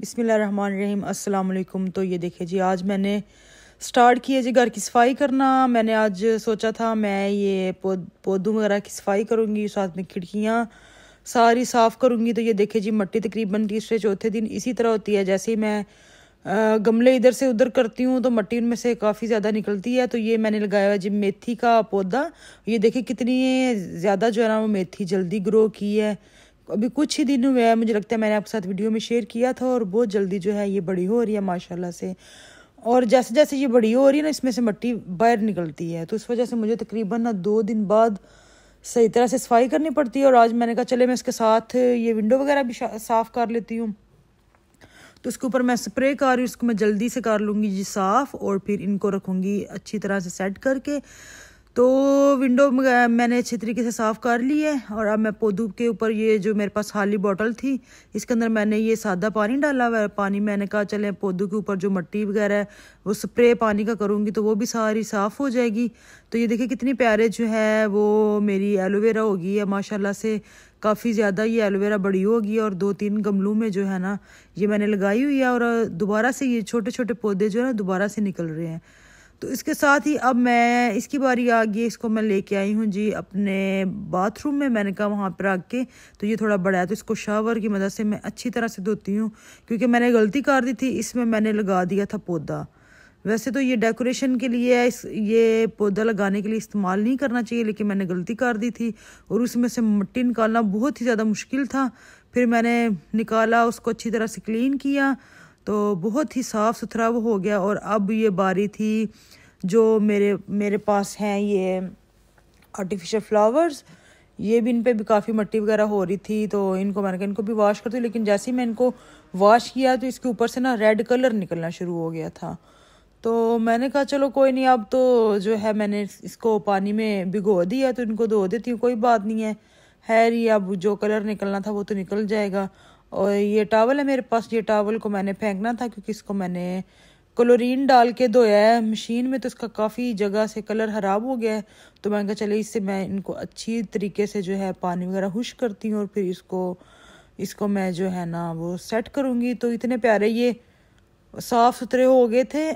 बिसमीम असलकुम तो ये देखिए जी आज मैंने स्टार्ट किया जी घर की सफाई करना मैंने आज सोचा था मैं ये पौधों वगैरह की सफाई करूँगी साथ में खिड़कियाँ सारी साफ़ करूँगी तो ये देखिए जी मट्टी तकरीबन तीसरे चौथे दिन इसी तरह होती है जैसे ही मैं गमले इधर से उधर करती हूँ तो मट्टी उनमें से काफ़ी ज़्यादा निकलती है तो ये मैंने लगाया हुआ जी मेथी का पौधा ये देखिए कितनी ज़्यादा जो है ना वो मेथी जल्दी ग्रो की है अभी कुछ ही दिन हुए हैं मुझे लगता है मैंने आपके साथ वीडियो में शेयर किया था और बहुत जल्दी जो है ये बड़ी हो रही है माशाल्लाह से और जैसे जैसे ये बड़ी हो रही है ना इसमें से मट्टी बाहर निकलती है तो इस वजह से मुझे तकरीबन ना दो दिन बाद सही तरह से सफाई करनी पड़ती है और आज मैंने कहा चले मैं इसके साथ ये विंडो वगैरह भी साफ़ कर लेती हूँ तो उसके ऊपर मैं स्प्रे कर रही हूँ उसको मैं जल्दी से कर लूँगी जी साफ़ और फिर इनको रखूँगी अच्छी तरह से सेट करके तो विंडो मैंने अच्छे तरीके से साफ़ कर ली है और अब मैं पौधों के ऊपर ये जो मेरे पास खाली बॉटल थी इसके अंदर मैंने ये सादा पानी डाला हुआ है पानी मैंने कहा चले पौधों के ऊपर जो मट्टी वगैरह है वो स्प्रे पानी का करूँगी तो वो भी सारी साफ़ हो जाएगी तो ये देखिए कितनी प्यारे जो है वो मेरी एलोवेरा होगी है माशाल्लाह से काफ़ी ज़्यादा ये एलोवेरा बड़ी होगी और दो तीन गमलों में जो है ना ये मैंने लगाई हुई है और दोबारा से ये छोटे छोटे पौधे जो है ना दोबारा से निकल रहे हैं तो इसके साथ ही अब मैं इसकी बारी आ गई इसको मैं लेके आई हूँ जी अपने बाथरूम में मैंने कहा वहाँ पर आके के तो ये थोड़ा बड़ा है तो इसको शावर की मदद से मैं अच्छी तरह से धोती हूँ क्योंकि मैंने गलती कर दी थी इसमें मैंने लगा दिया था पौधा वैसे तो ये डेकोरेशन के लिए है इस ये पौधा लगाने के लिए इस्तेमाल नहीं करना चाहिए लेकिन मैंने गलती कर दी थी और उसमें से मिट्टी निकालना बहुत ही ज़्यादा मुश्किल था फिर मैंने निकाला उसको अच्छी तरह से क्लीन किया तो बहुत ही साफ़ सुथरा वो हो गया और अब ये बारी थी जो मेरे मेरे पास हैं ये आर्टिफिशियल फ्लावर्स ये भी इन पर भी काफ़ी मिट्टी वगैरह हो रही थी तो इनको मैंने कहा इनको भी वॉश करती हूँ लेकिन जैसे ही मैं इनको वॉश किया तो इसके ऊपर से ना रेड कलर निकलना शुरू हो गया था तो मैंने कहा चलो कोई नहीं अब तो जो है मैंने इसको पानी में भिगो दिया तो इनको धो देती हूँ कोई बात नहीं है खैर ये अब जो कलर निकलना था वो तो निकल जाएगा और ये टावल है मेरे पास ये टावल को मैंने फेंकना था क्योंकि इसको मैंने क्लोरीन डाल के धोया है मशीन में तो इसका काफ़ी जगह से कलर ख़राब हो गया है तो मैंने कहा चले इससे मैं इनको अच्छी तरीके से जो है पानी वगैरह हुश करती हूँ और फिर इसको इसको मैं जो है ना वो सेट करूँगी तो इतने प्यारे ये साफ़ सुथरे हो गए थे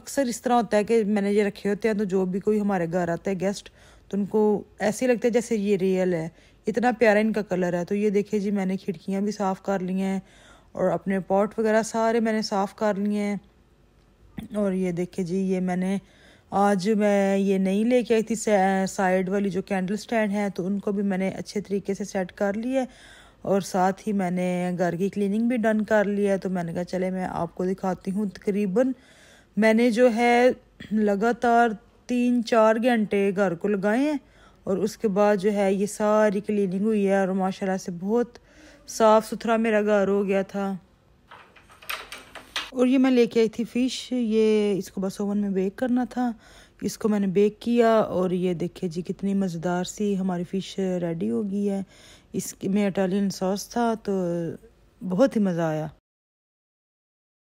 अक्सर इस तरह होता है कि मैंने ये रखे होते हैं तो जो भी कोई हमारे घर आता है गेस्ट तो उनको ऐसे लगता है जैसे ये रियल है इतना प्यारा इनका कलर है तो ये देखिए जी मैंने खिड़कियाँ भी साफ़ कर ली हैं और अपने पॉट वगैरह सारे मैंने साफ़ कर लिए हैं और ये देखिए जी ये मैंने आज मैं ये नहीं लेके आई थी साइड वाली जो कैंडल स्टैंड है तो उनको भी मैंने अच्छे तरीके से सेट कर लिया और साथ ही मैंने घर की क्लीनिंग भी डन कर लिया है तो मैंने कहा चले मैं आपको दिखाती हूँ तकरीबन मैंने जो है लगातार तीन चार घंटे घर को लगाए हैं और उसके बाद जो है ये सारी क्लीनिंग हुई है और माशाल्लाह से बहुत साफ़ सुथरा मेरा घर हो गया था और ये मैं लेके आई थी फ़िश ये इसको बस ओवन में बेक करना था इसको मैंने बेक किया और ये देखिए जी कितनी मज़ेदार सी हमारी फ़िश रेडी हो गई है इसमें इटालियन सॉस था तो बहुत ही मज़ा आया